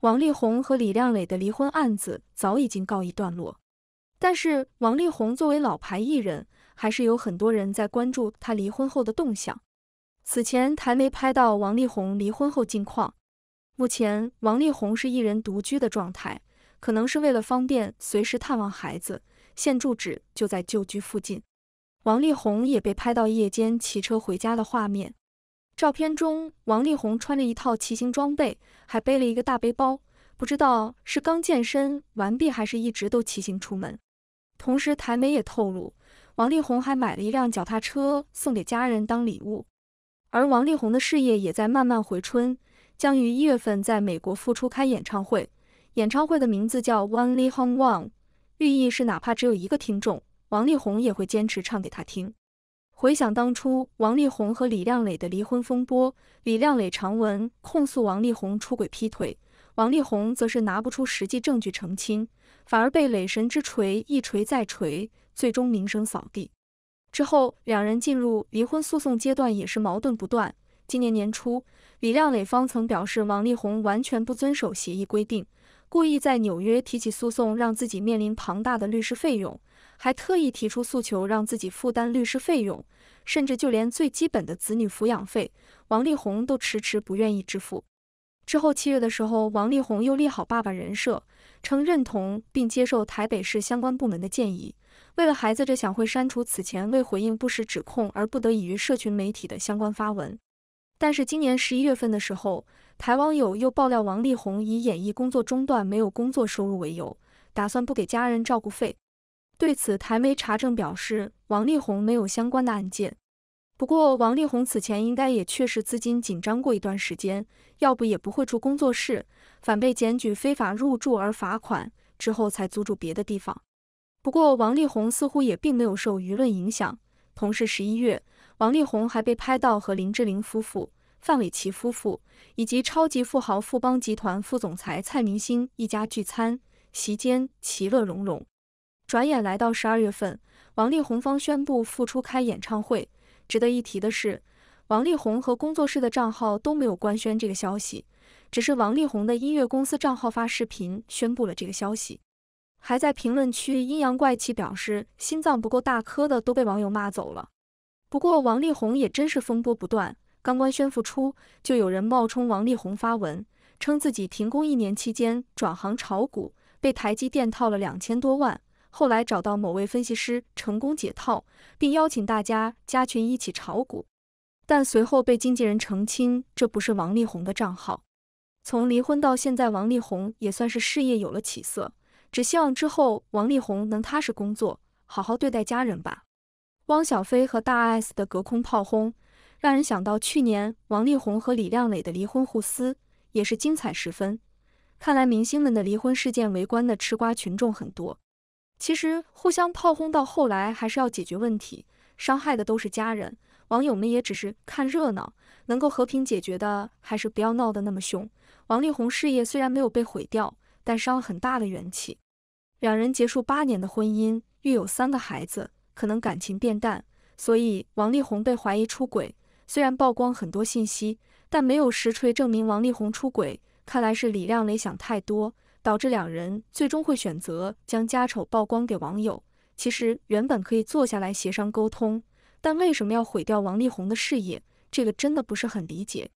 王力宏和李靓蕾的离婚案子早已经告一段落，但是王力宏作为老牌艺人，还是有很多人在关注他离婚后的动向。此前台媒拍到王力宏离婚后近况，目前王力宏是一人独居的状态，可能是为了方便随时探望孩子，现住址就在旧居附近。王力宏也被拍到夜间骑车回家的画面。照片中，王力宏穿着一套骑行装备，还背了一个大背包，不知道是刚健身完毕，还是一直都骑行出门。同时，台媒也透露，王力宏还买了一辆脚踏车送给家人当礼物。而王力宏的事业也在慢慢回春，将于一月份在美国复出开演唱会，演唱会的名字叫 One l e Hong One，寓意是哪怕只有一个听众。王力宏也会坚持唱给他听。回想当初，王力宏和李靓蕾的离婚风波，李靓蕾长文控诉王力宏出轨劈腿，王力宏则是拿不出实际证据澄清，反而被“雷神之锤”一锤再锤，最终名声扫地。之后，两人进入离婚诉讼阶段，也是矛盾不断。今年年初，李靓蕾方曾表示，王力宏完全不遵守协议规定，故意在纽约提起诉讼，让自己面临庞大的律师费用。还特意提出诉求，让自己负担律师费用，甚至就连最基本的子女抚养费，王力宏都迟迟不愿意支付。之后七月的时候，王力宏又立好爸爸人设，称认同并接受台北市相关部门的建议，为了孩子，这想会删除此前为回应不实指控而不得已于社群媒体的相关发文。但是今年十一月份的时候，台网友又爆料王力宏以演艺工作中断、没有工作收入为由，打算不给家人照顾费。对此，台媒查证表示，王力宏没有相关的案件。不过，王力宏此前应该也确实资金紧张过一段时间，要不也不会住工作室，反被检举非法入住而罚款，之后才租住别的地方。不过，王力宏似乎也并没有受舆论影响。同是十一月，王力宏还被拍到和林志玲夫妇、范玮琪夫妇以及超级富豪富邦集团副总裁蔡明星一家聚餐，席间其乐融融。转眼来到十二月份，王力宏方宣布复出开演唱会。值得一提的是，王力宏和工作室的账号都没有官宣这个消息，只是王力宏的音乐公司账号发视频宣布了这个消息，还在评论区阴阳怪气表示心脏不够大颗的都被网友骂走了。不过王力宏也真是风波不断，刚官宣复出就有人冒充王力宏发文，称自己停工一年期间转行炒股，被台积电套了两千多万。后来找到某位分析师成功解套，并邀请大家加群一起炒股，但随后被经纪人澄清这不是王力宏的账号。从离婚到现在，王力宏也算是事业有了起色，只希望之后王力宏能踏实工作，好好对待家人吧。汪小菲和大 S 的隔空炮轰，让人想到去年王力宏和李靓蕾的离婚互撕，也是精彩十分。看来明星们的离婚事件，围观的吃瓜群众很多。其实互相炮轰到后来还是要解决问题，伤害的都是家人，网友们也只是看热闹，能够和平解决的还是不要闹得那么凶。王力宏事业虽然没有被毁掉，但伤了很大的元气，两人结束八年的婚姻，育有三个孩子，可能感情变淡，所以王力宏被怀疑出轨，虽然曝光很多信息，但没有实锤证明王力宏出轨，看来是李亮磊想太多。导致两人最终会选择将家丑曝光给网友。其实原本可以坐下来协商沟通，但为什么要毁掉王力宏的事业？这个真的不是很理解。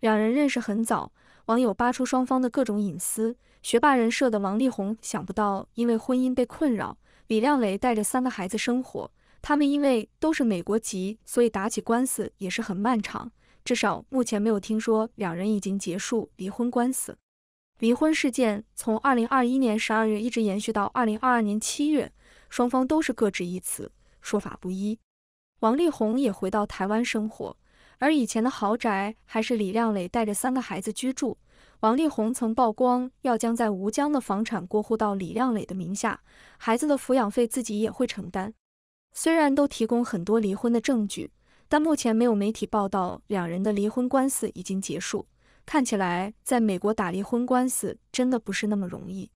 两人认识很早，网友扒出双方的各种隐私。学霸人设的王力宏，想不到因为婚姻被困扰，李亮磊带着三个孩子生活。他们因为都是美国籍，所以打起官司也是很漫长。至少目前没有听说两人已经结束离婚官司。离婚事件从二零二一年十二月一直延续到二零二二年七月，双方都是各执一词，说法不一。王力宏也回到台湾生活，而以前的豪宅还是李靓蕾带着三个孩子居住。王力宏曾曝光要将在吴江的房产过户到李靓蕾的名下，孩子的抚养费自己也会承担。虽然都提供很多离婚的证据，但目前没有媒体报道两人的离婚官司已经结束。看起来在美国打离婚官司真的不是那么容易。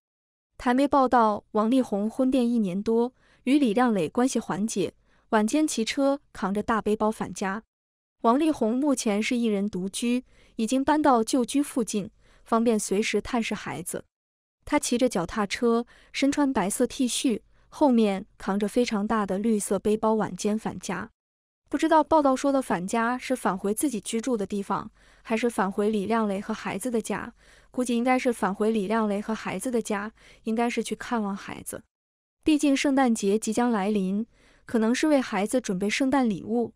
台媒报道，王力宏婚变一年多，与李靓蕾关系缓解。晚间骑车扛着大背包返家。王力宏目前是一人独居，已经搬到旧居附近，方便随时探视孩子。他骑着脚踏车，身穿白色 T 恤，后面扛着非常大的绿色背包，晚间返家。不知道报道说的返家是返回自己居住的地方，还是返回李亮雷和孩子的家？估计应该是返回李亮雷和孩子的家，应该是去看望孩子。毕竟圣诞节即将来临，可能是为孩子准备圣诞礼物。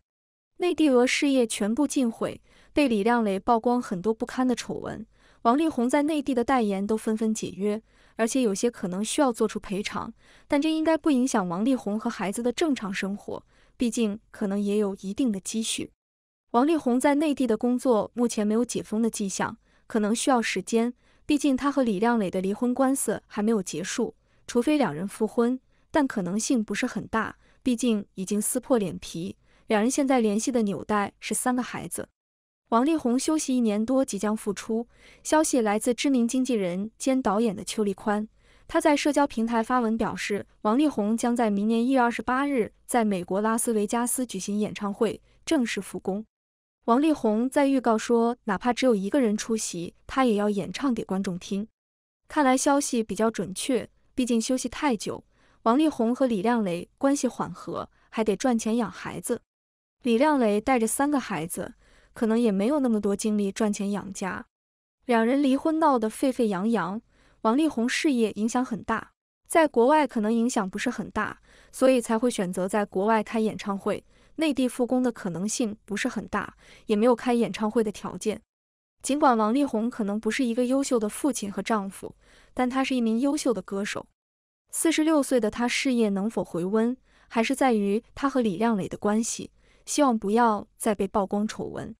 内地俄事业全部尽毁，被李亮雷曝光很多不堪的丑闻，王力宏在内地的代言都纷纷解约，而且有些可能需要做出赔偿。但这应该不影响王力宏和孩子的正常生活。毕竟可能也有一定的积蓄。王力宏在内地的工作目前没有解封的迹象，可能需要时间。毕竟他和李靓蕾的离婚官司还没有结束，除非两人复婚，但可能性不是很大。毕竟已经撕破脸皮，两人现在联系的纽带是三个孩子。王力宏休息一年多，即将复出。消息来自知名经纪人兼导演的邱丽宽。他在社交平台发文表示，王力宏将在明年一月二十八日在美国拉斯维加斯举行演唱会，正式复工。王力宏在预告说，哪怕只有一个人出席，他也要演唱给观众听。看来消息比较准确，毕竟休息太久。王力宏和李靓蕾关系缓和，还得赚钱养孩子。李靓蕾带着三个孩子，可能也没有那么多精力赚钱养家。两人离婚闹得沸沸扬扬。王力宏事业影响很大，在国外可能影响不是很大，所以才会选择在国外开演唱会。内地复工的可能性不是很大，也没有开演唱会的条件。尽管王力宏可能不是一个优秀的父亲和丈夫，但他是一名优秀的歌手。四十六岁的他，事业能否回温，还是在于他和李靓蕾的关系。希望不要再被曝光丑闻。